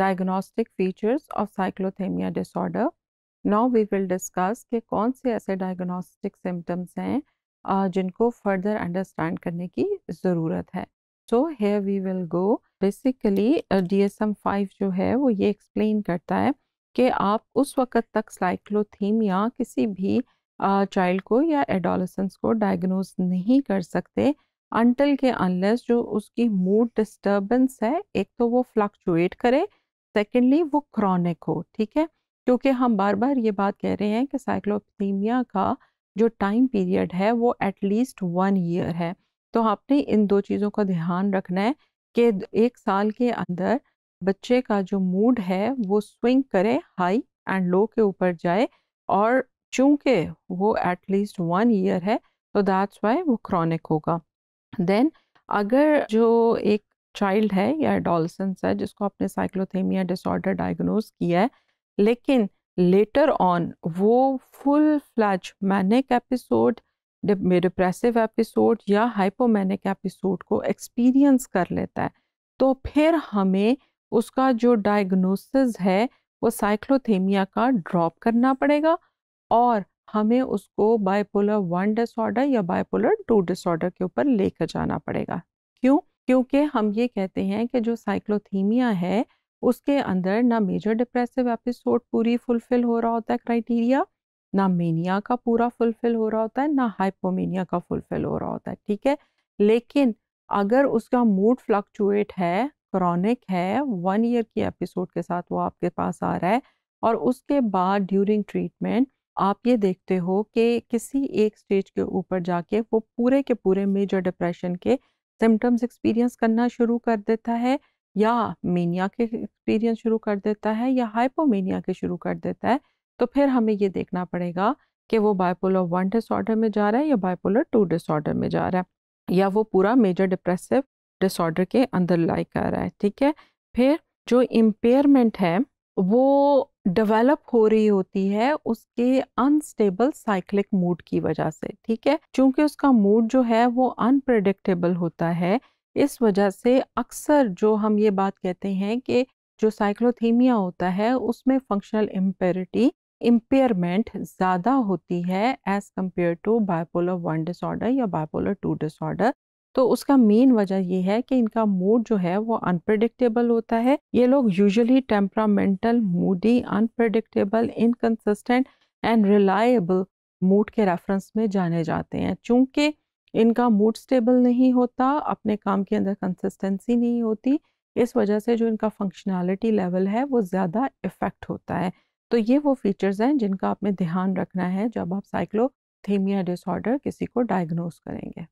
diagnostic features of cyclothymia disorder now we will discuss के कौन से ऐसे डायग्नोस्टिक सिम्टम्स हैं जिनको फर्दर अंडरस्टैंड करने की ज़रूरत है so here we will go basically D S M five जो है वो ये एक्सप्लेन करता है कि आप उस वक़्त तक साइक्लोथीमिया किसी भी चाइल्ड को या एडोलसेंस को डायग्नोज नहीं कर सकते अनटल के अनलेस जो उसकी मूड डिस्टर्बेंस है एक तो वो फ्लक्चुएट करे सेकेंडली वो क्रॉनिक हो ठीक है क्योंकि हम बार बार ये बात कह रहे हैं कि साइक्लोपीमिया का जो टाइम पीरियड है वो एटलीस्ट वन ईयर है तो आपने इन दो चीज़ों का ध्यान रखना है कि एक साल के अंदर बच्चे का जो मूड है वो स्विंग करे हाई एंड लो के ऊपर जाए और चूंकि वो एटलीस्ट वन ईयर है तो दैट्स वाई वो क्रॉनिक होगा देन अगर जो एक चाइल्ड है या एडोलसेंस है जिसको आपने साइक्लोथेमिया डिसऑर्डर डायग्नोज किया है लेकिन लेटर ऑन वो full flagged manic episode depressive episode या हाइपोमैनिक एपिसोड को एक्सपीरियंस कर लेता है तो फिर हमें उसका जो डायग्नोसिस है वो साइक्लोथेमिया का ड्रॉप करना पड़ेगा और हमें उसको बाइपोलर वन डिसऑर्डर या बाइपोलर टू डिसऑर्डर के ऊपर लेकर जाना पड़ेगा क्यों क्योंकि हम ये कहते हैं कि जो साइक्लोथीमिया है उसके अंदर ना मेजर डिप्रेसिव एपिसोड पूरी फुलफिल हो रहा होता है क्राइटेरिया ना मेनिया का पूरा फुलफिल हो रहा होता है ना हाइपोमेनिया का फुलफिल हो रहा होता है ठीक है लेकिन अगर उसका मूड फ्लक्चुएट है क्रॉनिक है वन ईयर की एपिसोड के साथ वो आपके पास आ रहा है और उसके बाद ड्यूरिंग ट्रीटमेंट आप ये देखते हो कि किसी एक स्टेज के ऊपर जाके वो पूरे के पूरे मेजर डिप्रेशन के सिम्टम्स एक्सपीरियंस करना शुरू कर देता है या मीनिया के एक्सपीरियंस शुरू कर देता है या हाइपोमीनिया के शुरू कर देता है तो फिर हमें ये देखना पड़ेगा कि वो बायपोलर वन डिसऑर्डर में जा रहा है या बायपोलर टू डिसऑर्डर में जा रहा है या वो पूरा मेजर डिप्रेसिव डिसऑर्डर के अंदर लाइक कर रहा है ठीक है फिर जो इम्पेयरमेंट है वो डेवलप हो रही होती है उसके अनस्टेबल साइक्लिक मूड की वजह से ठीक है क्योंकि उसका मूड जो है वो अनप्रडिक्टेबल होता है इस वजह से अक्सर जो हम ये बात कहते हैं कि जो साइक्लोथीमिया होता है उसमें फंक्शनल इम्पेरिटी इम्पेयरमेंट ज़्यादा होती है as compare to bipolar one disorder या बायपोलर टू डिसऑर्डर तो उसका मेन वजह ये है कि इनका मूड जो है वो अनप्रडिक्टेबल होता है ये लोग usually temperamental moody unpredictable inconsistent and reliable mood के रेफरेंस में जाने जाते हैं चूँकि इनका मूड स्टेबल नहीं होता अपने काम के अंदर कंसिस्टेंसी नहीं होती इस वजह से जो इनका फंक्शनैलिटी लेवल है वो ज़्यादा इफ़ेक्ट होता है तो ये वो फीचर्स हैं जिनका आपने ध्यान रखना है जब आप साइक्लोथीमिया डिसऑर्डर किसी को डायग्नोज करेंगे